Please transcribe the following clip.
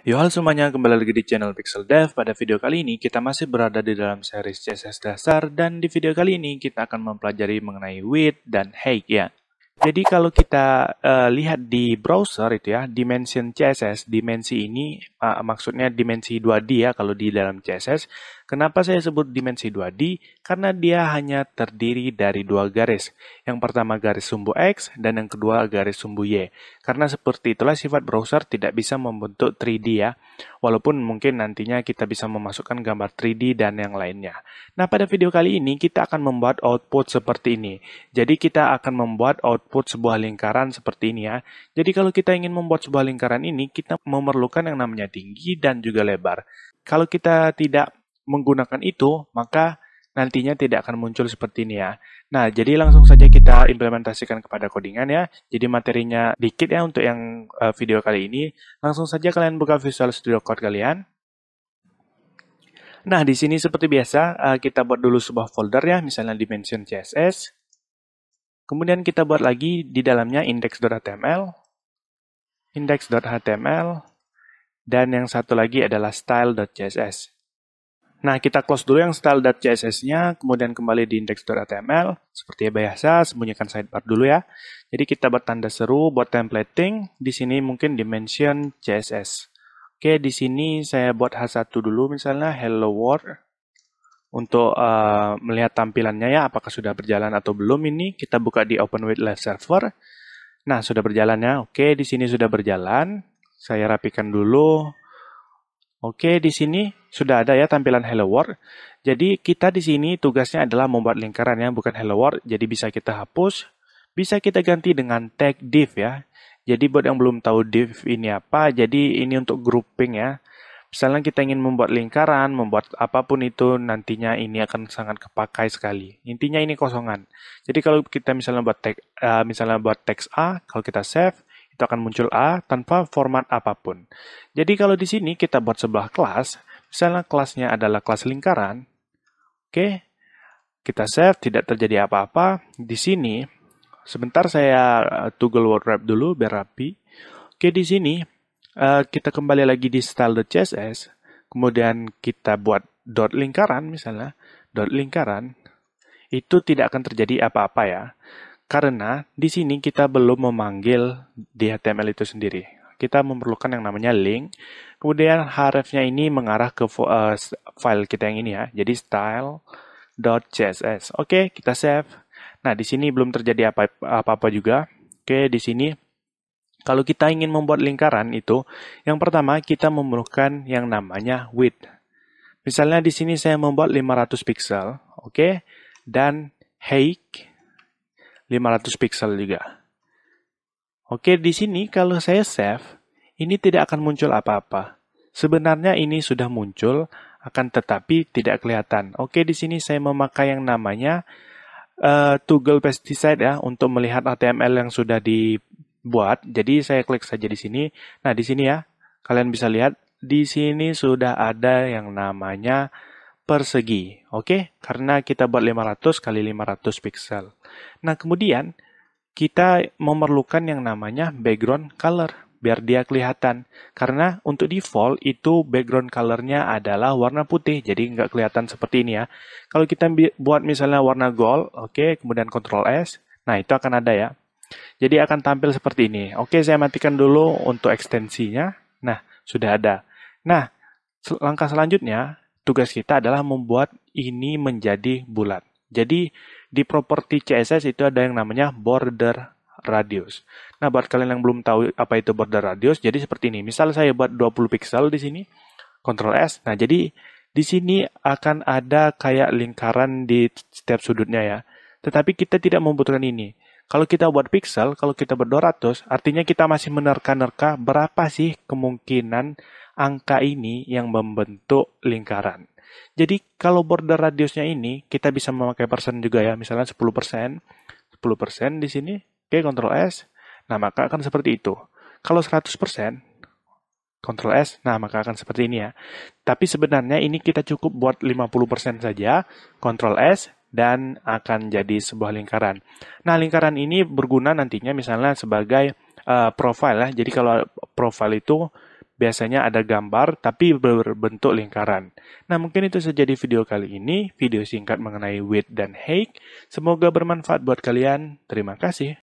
Yo halo semuanya, kembali lagi di channel Pixel Dev. Pada video kali ini kita masih berada di dalam series CSS dasar dan di video kali ini kita akan mempelajari mengenai width dan height ya. Jadi kalau kita uh, lihat di browser itu ya, dimension CSS, dimensi ini uh, maksudnya dimensi 2D ya kalau di dalam CSS Kenapa saya sebut dimensi 2D? Karena dia hanya terdiri dari dua garis. Yang pertama garis sumbu X dan yang kedua garis sumbu Y. Karena seperti itulah sifat browser tidak bisa membentuk 3D ya. Walaupun mungkin nantinya kita bisa memasukkan gambar 3D dan yang lainnya. Nah pada video kali ini kita akan membuat output seperti ini. Jadi kita akan membuat output sebuah lingkaran seperti ini ya. Jadi kalau kita ingin membuat sebuah lingkaran ini kita memerlukan yang namanya tinggi dan juga lebar. Kalau kita tidak menggunakan itu, maka nantinya tidak akan muncul seperti ini ya. Nah, jadi langsung saja kita implementasikan kepada codingan ya. Jadi materinya dikit ya untuk yang eh, video kali ini. Langsung saja kalian buka Visual Studio Code kalian. Nah, di sini seperti biasa eh, kita buat dulu sebuah folder ya, misalnya dimension CSS. Kemudian kita buat lagi di dalamnya index.html, index.html, dan yang satu lagi adalah style.css. Nah, kita close dulu yang style.css-nya, kemudian kembali di index.html. Seperti biasa, sembunyikan sidebar dulu ya. Jadi kita buat tanda seru, buat templating, di sini mungkin dimension CSS. Oke, di sini saya buat H1 dulu misalnya, hello world. Untuk uh, melihat tampilannya ya, apakah sudah berjalan atau belum ini, kita buka di open with live server. Nah, sudah berjalan ya. Oke, di sini sudah berjalan. Saya rapikan dulu Oke, di sini sudah ada ya tampilan Hello World. Jadi kita di sini tugasnya adalah membuat lingkaran ya, bukan Hello World. Jadi bisa kita hapus, bisa kita ganti dengan tag div ya. Jadi buat yang belum tahu div ini apa, jadi ini untuk grouping ya. Misalnya kita ingin membuat lingkaran, membuat apapun itu nantinya ini akan sangat kepakai sekali. Intinya ini kosongan. Jadi kalau kita misalnya buat tag, eh, misalnya buat teks A, kalau kita save, itu akan muncul A tanpa format apapun. Jadi kalau di sini kita buat sebuah kelas, misalnya kelasnya adalah kelas lingkaran, oke, okay? kita save, tidak terjadi apa-apa. Di sini, sebentar saya eh, toggle word wrap dulu biar rapi. Oke, okay, di sini eh, kita kembali lagi di style.css, kemudian kita buat dot lingkaran misalnya, dot lingkaran, itu tidak akan terjadi apa-apa ya. Karena di sini kita belum memanggil di HTML itu sendiri. Kita memerlukan yang namanya link. Kemudian href-nya ini mengarah ke eh, file kita yang ini ya. Jadi style.css. Oke, kita save. Nah, di sini belum terjadi apa-apa juga. Oke, di sini kalau kita ingin membuat lingkaran itu, yang pertama kita memerlukan yang namanya width. Misalnya di sini saya membuat 500 pixel, oke? Dan height 500 pixel juga. Oke, di sini kalau saya save, ini tidak akan muncul apa-apa. Sebenarnya ini sudah muncul, akan tetapi tidak kelihatan. Oke, di sini saya memakai yang namanya uh, toggle pesticide ya untuk melihat HTML yang sudah dibuat. Jadi saya klik saja di sini. Nah, di sini ya, kalian bisa lihat di sini sudah ada yang namanya persegi, oke? Okay? Karena kita buat 500 kali 500 pixel. Nah, kemudian kita memerlukan yang namanya background color biar dia kelihatan. Karena untuk default itu background colornya adalah warna putih, jadi nggak kelihatan seperti ini ya. Kalau kita buat misalnya warna gold, oke, okay, kemudian Ctrl S, nah itu akan ada ya. Jadi akan tampil seperti ini. Oke, okay, saya matikan dulu untuk ekstensinya. Nah, sudah ada. Nah, langkah selanjutnya tugas kita adalah membuat ini menjadi bulat. Jadi di properti CSS itu ada yang namanya border radius. Nah, buat kalian yang belum tahu apa itu border radius, jadi seperti ini. Misal saya buat 20 pixel di sini, Ctrl S. Nah, jadi di sini akan ada kayak lingkaran di setiap sudutnya ya. Tetapi kita tidak membutuhkan ini. Kalau kita buat pixel, kalau kita buat 200, artinya kita masih menerka-nerka berapa sih kemungkinan angka ini yang membentuk lingkaran. Jadi kalau border radiusnya ini, kita bisa memakai persen juga ya, misalnya 10%, persen, 10% persen di sini, oke, Ctrl S, nah maka akan seperti itu. Kalau 100%, persen, Ctrl S, nah maka akan seperti ini ya. Tapi sebenarnya ini kita cukup buat 50% persen saja, Ctrl S, dan akan jadi sebuah lingkaran. Nah, lingkaran ini berguna nantinya misalnya sebagai uh, eh, profil ya. Jadi kalau profil itu biasanya ada gambar tapi berbentuk lingkaran. Nah, mungkin itu saja di video kali ini, video singkat mengenai width dan height. Semoga bermanfaat buat kalian. Terima kasih.